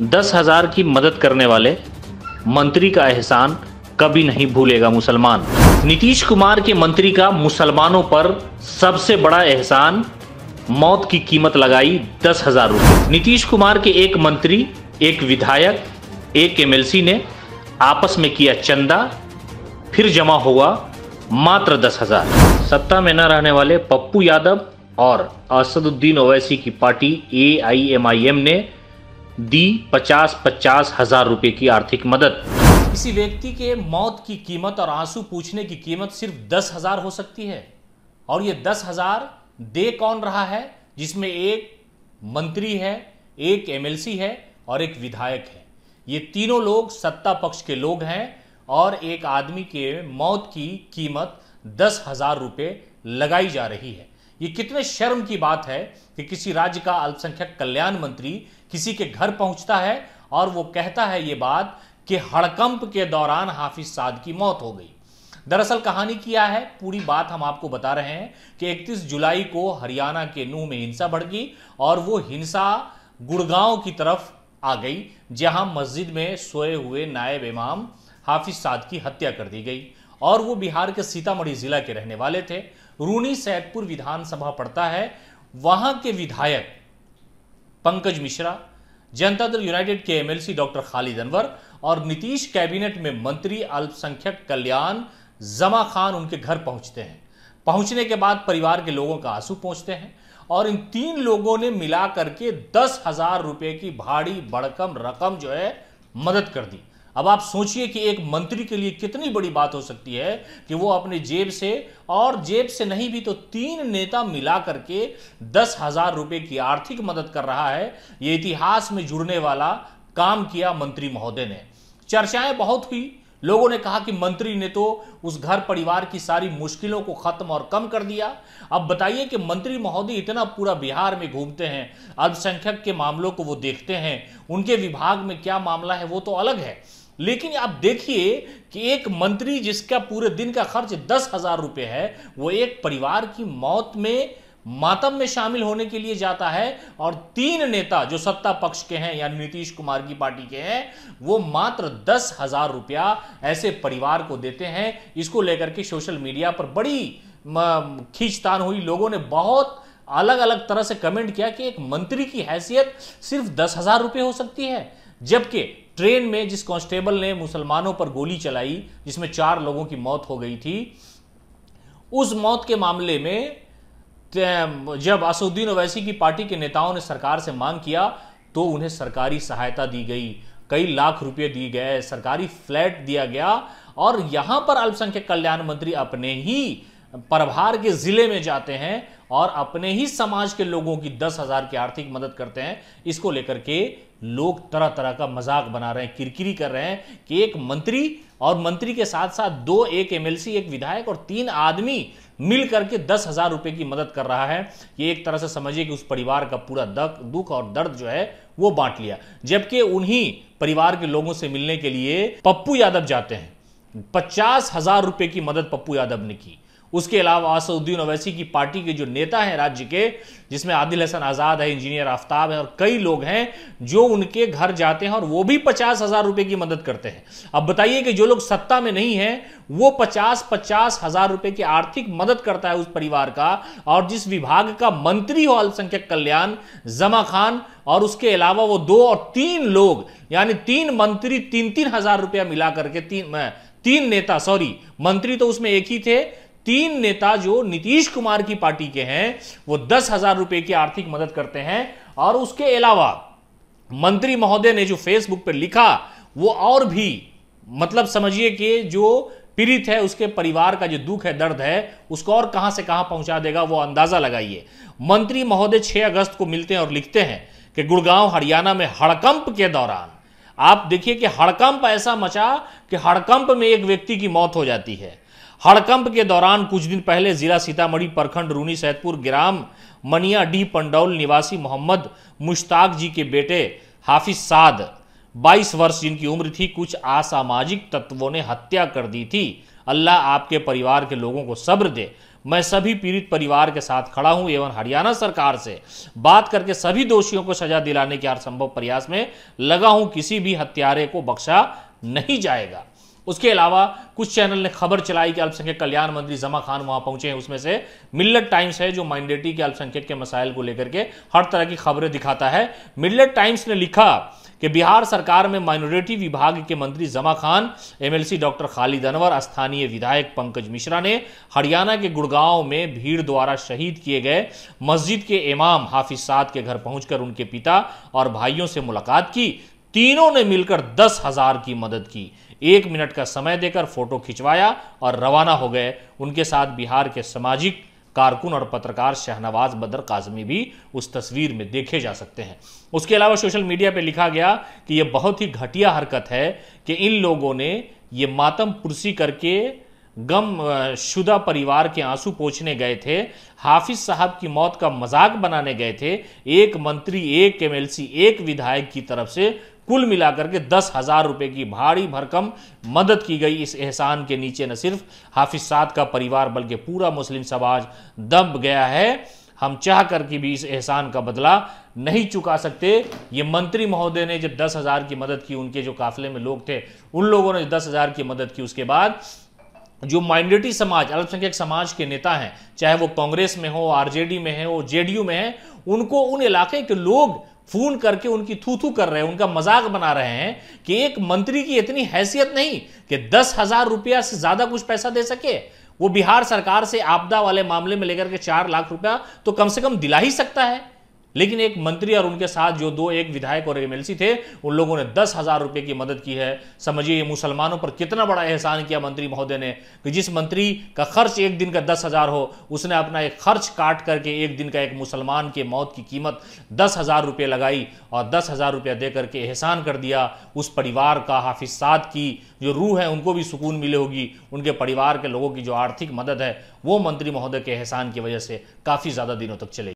दस हजार की मदद करने वाले मंत्री का एहसान कभी नहीं भूलेगा मुसलमान नीतीश कुमार के मंत्री का मुसलमानों पर सबसे बड़ा एहसान मौत की कीमत लगाई दस हजार रुपये नीतीश कुमार के एक मंत्री एक विधायक एक एमएलसी ने आपस में किया चंदा फिर जमा हुआ मात्र दस हजार सत्ता में न रहने वाले पप्पू यादव और असदुद्दीन ओवैसी की पार्टी एआईएमआईएम ने दी पचास पचास हजार रुपए की आर्थिक मदद किसी व्यक्ति के मौत की कीमत और आंसू पूछने की कीमत सिर्फ दस हजार हो सकती है और ये दस हजार दे कौन रहा है जिसमें एक मंत्री है एक एमएलसी है और एक विधायक है ये तीनों लोग सत्ता पक्ष के लोग हैं और एक आदमी के मौत की कीमत दस हजार रुपये लगाई जा रही है ये कितने शर्म की बात है कि किसी राज्य का अल्पसंख्यक कल्याण मंत्री किसी के घर पहुंचता है और वो कहता है ये बात कि हड़कंप के दौरान हाफिज साद की मौत हो गई दरअसल कहानी क्या है पूरी बात हम आपको बता रहे हैं कि 31 जुलाई को हरियाणा के नूह में हिंसा गई और वो हिंसा गुड़गांव की तरफ आ गई जहां मस्जिद में सोए हुए नायब इमाम हाफिज साद की हत्या कर दी गई और वो बिहार के सीतामढ़ी जिला के रहने वाले थे रूनी सैदपुर विधानसभा पड़ता है वहां के विधायक पंकज मिश्रा जनता दल यूनाइटेड के एमएलसी डॉक्टर खालिद अनवर और नीतीश कैबिनेट में मंत्री अल्पसंख्यक कल्याण जमा खान उनके घर पहुंचते हैं पहुंचने के बाद परिवार के लोगों का आंसू पहुंचते हैं और इन तीन लोगों ने मिला करके दस हजार रुपए की भारी बड़कम रकम जो है मदद कर दी अब आप सोचिए कि एक मंत्री के लिए कितनी बड़ी बात हो सकती है कि वो अपने जेब से और जेब से नहीं भी तो तीन नेता मिला करके दस हजार रुपये की आर्थिक मदद कर रहा है ये इतिहास में जुड़ने वाला काम किया मंत्री महोदय ने चर्चाएं बहुत हुई लोगों ने कहा कि मंत्री ने तो उस घर परिवार की सारी मुश्किलों को खत्म और कम कर दिया अब बताइए कि मंत्री महोदय इतना पूरा बिहार में घूमते हैं अल्पसंख्यक के मामलों को वो देखते हैं उनके विभाग में क्या मामला है वो तो अलग है लेकिन आप देखिए कि एक मंत्री जिसका पूरे दिन का खर्च दस हजार रुपये है वो एक परिवार की मौत में मातम में शामिल होने के लिए जाता है और तीन नेता जो सत्ता पक्ष के हैं यानी नीतीश कुमार की पार्टी के हैं वो मात्र दस हजार रुपया ऐसे परिवार को देते हैं इसको लेकर के सोशल मीडिया पर बड़ी खींचतान हुई लोगों ने बहुत अलग अलग तरह से कमेंट किया कि एक मंत्री की हैसियत सिर्फ दस हजार रुपये हो सकती है जबकि ट्रेन में जिस कांस्टेबल ने मुसलमानों पर गोली चलाई जिसमें चार लोगों की मौत हो गई थी उस मौत के मामले में जब असुद्दीन ओवैसी की पार्टी के नेताओं ने सरकार से मांग किया तो उन्हें सरकारी सहायता दी गई कई लाख रुपए दिए गए सरकारी फ्लैट दिया गया और यहां पर अल्पसंख्यक कल्याण मंत्री अपने ही प्रभार के जिले में जाते हैं और अपने ही समाज के लोगों की दस हजार की आर्थिक मदद करते हैं इसको लेकर के लोग तरह तरह का मजाक बना रहे हैं किरकिरी कर रहे हैं कि एक मंत्री और मंत्री के साथ साथ दो एक एमएलसी एक विधायक और तीन आदमी मिल करके दस हजार रुपए की मदद कर रहा है ये एक तरह से समझिए कि उस परिवार का पूरा दुख और दर्द जो है वो बांट लिया जबकि उन्हीं परिवार के लोगों से मिलने के लिए पप्पू यादव जाते हैं पचास हजार रुपए की मदद पप्पू यादव ने की उसके अलावा असउद्दीन अवैसी की पार्टी के जो नेता हैं राज्य के जिसमें आदिल हसन आज़ाद है इंजीनियर आफ्ताब है और कई लोग हैं जो उनके घर जाते हैं और वो भी पचास हज़ार रुपए की मदद करते हैं अब बताइए कि जो लोग सत्ता में नहीं है वो पचास पचास हज़ार रुपए की आर्थिक मदद करता है उस परिवार का और जिस विभाग का मंत्री हो अल्पसंख्यक कल्याण जमा खान और उसके अलावा वो दो और तीन लोग यानी तीन मंत्री तीन तीन हज़ार रुपया मिला करके तीन तीन नेता सॉरी मंत्री तो उसमें एक ही थे तीन नेता जो नीतीश कुमार की पार्टी के हैं वो दस हजार रुपए की आर्थिक मदद करते हैं और उसके अलावा मंत्री महोदय ने जो फेसबुक पर लिखा वो और भी मतलब समझिए कि जो पीड़ित है उसके परिवार का जो दुख है दर्द है उसको और कहां से कहां पहुंचा देगा वो अंदाजा लगाइए मंत्री महोदय 6 अगस्त को मिलते हैं और लिखते हैं कि गुड़गांव हरियाणा में हड़कंप के दौरान आप देखिए कि हड़कंप ऐसा मचा कि हड़कंप में एक व्यक्ति की मौत हो जाती है हड़कंप के दौरान कुछ दिन पहले जिला सीतामढ़ी प्रखंड रूनी सैदपुर ग्राम मनिया डी पंडौल निवासी मोहम्मद मुश्ताक जी के बेटे हाफिज साद 22 वर्ष जिनकी उम्र थी कुछ असामाजिक तत्वों ने हत्या कर दी थी अल्लाह आपके परिवार के लोगों को सब्र दे मैं सभी पीड़ित परिवार के साथ खड़ा हूं एवं हरियाणा सरकार से बात करके सभी दोषियों को सजा दिलाने के हर संभव प्रयास में लगा हूं किसी भी हत्यारे को बख्शा नहीं जाएगा उसके अलावा कुछ चैनल ने खबर चलाई कि अल्पसंख्यक कल्याण मंत्री जमा खान वहां पहुंचे हैं उसमें से मिल्लत टाइम्स है जो माइंडेटी के अल्पसंख्यक के मसाइल को लेकर के हर तरह की खबरें दिखाता है मिल्लत टाइम्स ने लिखा कि बिहार सरकार में माइनॉरिटी विभाग के मंत्री जमा खान एमएलसी डॉक्टर खालिद अनवर स्थानीय विधायक पंकज मिश्रा ने हरियाणा के गुड़गांव में भीड़ द्वारा शहीद किए गए मस्जिद के इमाम हाफिज साद के घर पहुंचकर उनके पिता और भाइयों से मुलाकात की तीनों ने मिलकर दस हजार की मदद की एक मिनट का समय देकर फोटो खिंचवाया और रवाना हो गए उनके साथ बिहार के सामाजिक कारकुन और पत्रकार शहनवाज बदर काजमी भी उस तस्वीर में देखे जा सकते हैं उसके अलावा सोशल मीडिया पर लिखा गया कि यह बहुत ही घटिया हरकत है कि इन लोगों ने ये मातम पुरसी करके गम शुदा परिवार के आंसू पोछने गए थे हाफिज साहब की मौत का मजाक बनाने गए थे एक मंत्री एक एमएलसी एक विधायक की तरफ से कुल मिलाकर के दस हजार रुपए की भारी भरकम मदद की गई इस एहसान के नीचे न सिर्फ हाफिज साद का परिवार बल्कि पूरा मुस्लिम समाज दब गया है हम चाह कर के भी इस एहसान का बदला नहीं चुका सकते ये मंत्री महोदय ने जब दस हज़ार की मदद की उनके जो काफिले में लोग थे उन लोगों ने दस हज़ार की मदद की उसके बाद जो माइनॉरिटी समाज अल्पसंख्यक समाज के नेता हैं चाहे वो कांग्रेस में हो आरजेडी में है वो जेडीयू में है उनको उन इलाके के लोग फोन करके उनकी थूथू कर रहे हैं उनका मजाक बना रहे हैं कि एक मंत्री की इतनी हैसियत नहीं कि दस हजार रुपया से ज्यादा कुछ पैसा दे सके वो बिहार सरकार से आपदा वाले मामले में लेकर के चार लाख रुपया तो कम से कम दिला ही सकता है लेकिन एक मंत्री और उनके साथ जो दो एक विधायक और एमएलसी थे उन लोगों ने दस हजार रुपये की मदद की है समझिए ये मुसलमानों पर कितना बड़ा एहसान किया मंत्री महोदय ने कि जिस मंत्री का खर्च एक दिन का दस हजार हो उसने अपना एक खर्च काट करके एक दिन का एक मुसलमान के मौत की कीमत दस हजार रुपये लगाई और दस हजार रुपया दे करके एहसान कर दिया उस परिवार का हाफिज साद की जो रूह है उनको भी सुकून मिले होगी उनके परिवार के लोगों की जो आर्थिक मदद है वो मंत्री महोदय के एहसान की वजह से काफ़ी ज़्यादा दिनों तक चलेगी